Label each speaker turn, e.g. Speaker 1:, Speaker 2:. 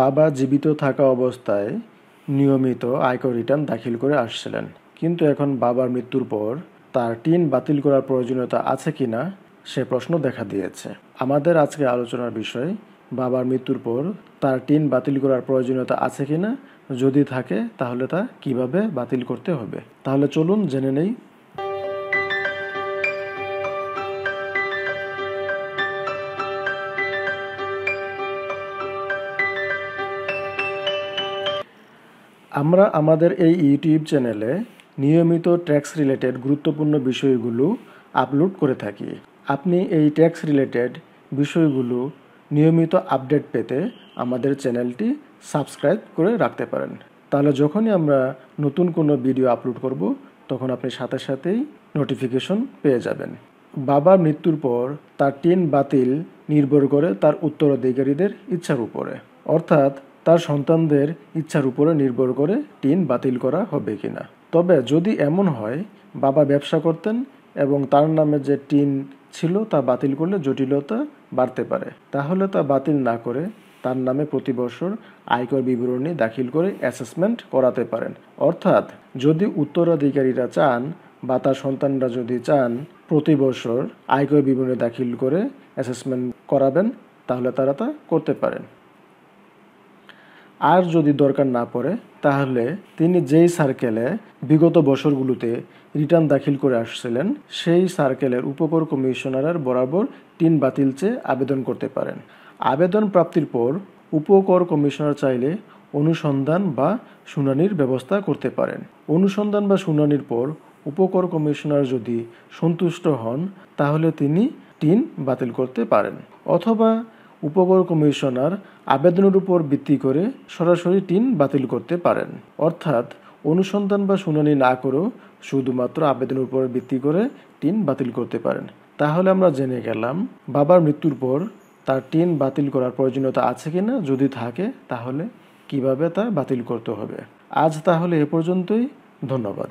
Speaker 1: বাবা জীবিত থাকা অবস্থায় নিয়মিত আয়কর রিটার্ন দাখিল করে আসছিলেন কিন্তু এখন বাবার মৃত্যুর পর তার টিন বাতিল করার প্রয়োজনীয়তা আছে কি না সে প্রশ্ন দেখা দিয়েছে আমাদের আজকে আলোচনার বিষয় বাবার মৃত্যুর পর তার টিন বাতিল করার প্রয়োজনীয়তা আছে কি না যদি থাকে তাহলে তা কিভাবে বাতিল করতে হবে তাহলে চলুন জেনে নেই আমরা আমাদের এই ইউটিউব চ্যানেলে নিয়মিত ট্যাক্স রিলেটেড গুরুত্বপূর্ণ বিষয়গুলো আপলোড করে থাকি আপনি এই ট্যাক্স রিলেটেড বিষয়গুলো নিয়মিত আপডেট পেতে আমাদের চ্যানেলটি সাবস্ক্রাইব করে রাখতে পারেন তাহলে যখনই আমরা নতুন কোনো ভিডিও আপলোড করব তখন আপনি সাথে সাথেই নোটিফিকেশন পেয়ে যাবেন বাবার মৃত্যুর পর তার টিন বাতিল নির্ভর করে তার উত্তরাধিকারীদের ইচ্ছার উপরে অর্থাৎ তার সন্তানদের ইচ্ছার উপরে নির্ভর করে টিন বাতিল করা হবে কিনা তবে যদি এমন হয় বাবা ব্যবসা করতেন এবং তার নামে যে টিন ছিল তা বাতিল করলে জটিলতা বাড়তে পারে তাহলে তা বাতিল না করে তার নামে প্রতি বছর আয়কর বিবরণী দাখিল করে অ্যাসেসমেন্ট করাতে পারেন অর্থাৎ যদি উত্তরাধিকারীরা চান বা তার সন্তানরা যদি চান প্রতি বছর আয়কর বিবরণী দাখিল করে অ্যাসেসমেন্ট করাবেন তাহলে তারা তা করতে পারেন আর যদি দরকার না পড়ে তাহলে তিনি যেই সার্কেলে বিগত বছরগুলোতে রিটার্ন দাখিল করে আসছিলেন সেই সার্কেলের উপকর কমিশনারের বরাবর টিন বাতিল চেয়ে আবেদন করতে পারেন আবেদন প্রাপ্তির পর উপকর কমিশনার চাইলে অনুসন্ধান বা শুনানির ব্যবস্থা করতে পারেন অনুসন্ধান বা শুনানির পর উপকর কমিশনার যদি সন্তুষ্ট হন তাহলে তিনি টিন বাতিল করতে পারেন অথবা উপকর কমিশনার আবেদনের উপর ভিত্তি করে সরাসরি টিন বাতিল করতে পারেন অর্থাৎ অনুসন্ধান বা শুনানি না করেও শুধুমাত্র আবেদনের উপর ভিত্তি করে টিন বাতিল করতে পারেন তাহলে আমরা জেনে গেলাম বাবার মৃত্যুর পর তার টিন বাতিল করার প্রয়োজনীয়তা আছে কি না যদি থাকে তাহলে কিভাবে তা বাতিল করতে হবে আজ তাহলে এ পর্যন্তই ধন্যবাদ